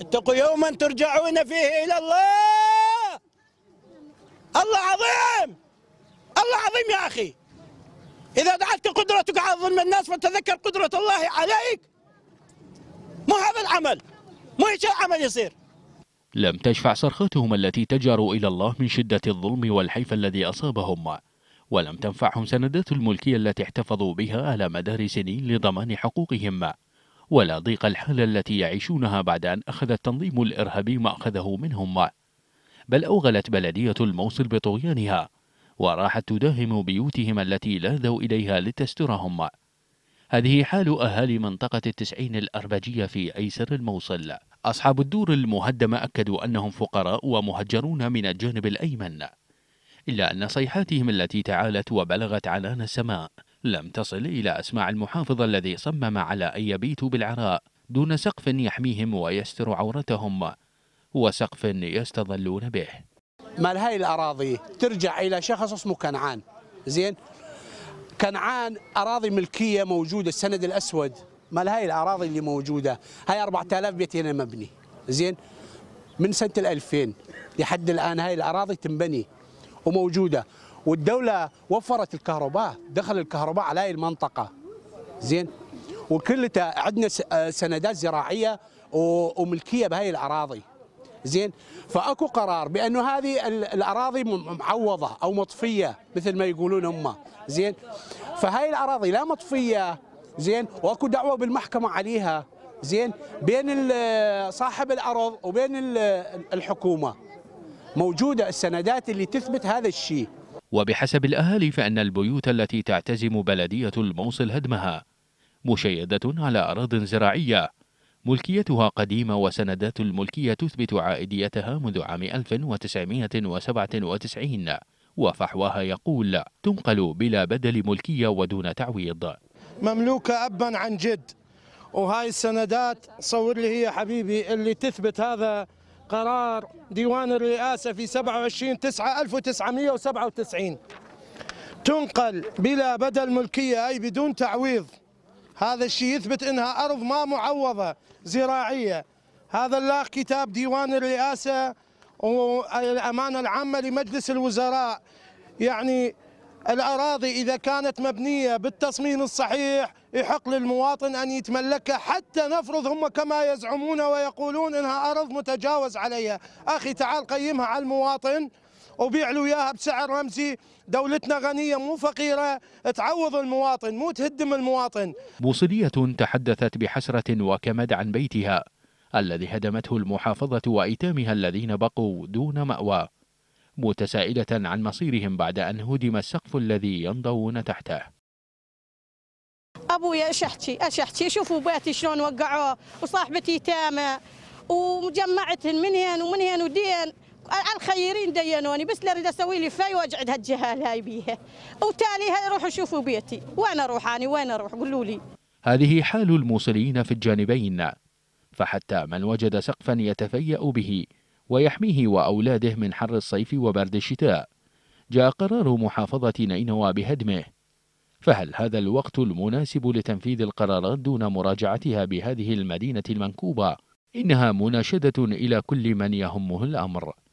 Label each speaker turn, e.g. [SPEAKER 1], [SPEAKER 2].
[SPEAKER 1] اتقوا يوما ترجعون فيه الى الله الله عظيم الله عظيم يا اخي اذا دعتك قدرتك على ظلم الناس فتذكر قدره الله عليك مو هذا العمل مو هيك العمل يصير
[SPEAKER 2] لم تشفع صرختهم التي تجاروا الى الله من شده الظلم والحيف الذي اصابهم ولم تنفعهم سندات الملكيه التي احتفظوا بها على مدار سنين لضمان حقوقهم ولا ضيق الحالة التي يعيشونها بعد أن أخذ التنظيم الإرهابي ما أخذه منهم بل أوغلت بلدية الموصل بطغيانها وراحت تداهم بيوتهم التي لاذوا إليها لتسترهم هذه حال أهالي منطقة التسعين الأربجية في أيسر الموصل أصحاب الدور المهدمة أكدوا أنهم فقراء ومهجرون من الجانب الأيمن إلا أن صيحاتهم التي تعالت وبلغت عنان السماء لم تصل إلى أسماع المحافظ الذي صمم على أن يبيتوا بالعراء دون سقف يحميهم ويستر عورتهم وسقف يستظلون به
[SPEAKER 3] مال هاي الأراضي ترجع إلى شخص اسمه كنعان زين كنعان أراضي ملكية موجودة السند الأسود مال هاي الأراضي اللي موجودة هاي 4000 بيت هنا مبني زين من سنة 2000 لحد الآن هاي الأراضي تنبني وموجودة والدوله وفرت الكهرباء دخل الكهرباء على هاي المنطقه زين وكل عندنا آه، سندات زراعيه وملكيه بهاي الاراضي زين فاكو قرار بانه هذه الاراضي معوضه او مطفيه مثل ما يقولون هم زين فهاي الاراضي لا مطفيه زين واكو دعوه بالمحكمه عليها زين بين صاحب الارض وبين الحكومه موجوده السندات اللي تثبت هذا
[SPEAKER 2] الشيء وبحسب الأهالي فإن البيوت التي تعتزم بلدية الموصل هدمها مشيدة على أراض زراعية ملكيتها قديمة وسندات الملكية تثبت عائديتها منذ عام 1997 وفحواها يقول تنقل بلا بدل ملكية ودون تعويض
[SPEAKER 1] مملوكة أبا عن جد وهاي السندات صور لي هي حبيبي اللي تثبت هذا قرار ديوان الرئاسة في 27 9 1997 تنقل بلا بدل ملكية أي بدون تعويض هذا الشيء يثبت أنها أرض ما معوضة زراعية هذا اللاق كتاب ديوان الرئاسة والأمانة العامة لمجلس الوزراء يعني الأراضي إذا كانت مبنية بالتصميم الصحيح يحق للمواطن أن يتملكها حتى نفرض هم كما يزعمون ويقولون أنها أرض متجاوز عليها أخي تعال قيمها على المواطن وبيع له اياها بسعر رمزي دولتنا غنية مو فقيرة تعوض المواطن مو تهدم المواطن
[SPEAKER 2] بوصلية تحدثت بحسرة وكمد عن بيتها الذي هدمته المحافظة وأيتامها الذين بقوا دون مأوى متسائلة عن مصيرهم بعد أن هدم السقف الذي ينضوون تحته أبويا أشحتي أشحتي شوفوا بيتي شلون وقعوه وصاحبتي تامة ومجمعتهم من هين ومن هين ودين الخيرين دينوني بس اريد اسوي لي فاي واجعد هالجهال هاي بيها وتالي هاي روحوا شوفوا بيتي وين اروح أنا وين اروح قولوا لي هذه حال الموصلين في الجانبين فحتى من وجد سقفا يتفيأ به ويحميه وأولاده من حر الصيف وبرد الشتاء جاء قرار محافظة نينوى بهدمه فهل هذا الوقت المناسب لتنفيذ القرارات دون مراجعتها بهذه المدينة المنكوبة؟ إنها مناشدة إلى كل من يهمه الأمر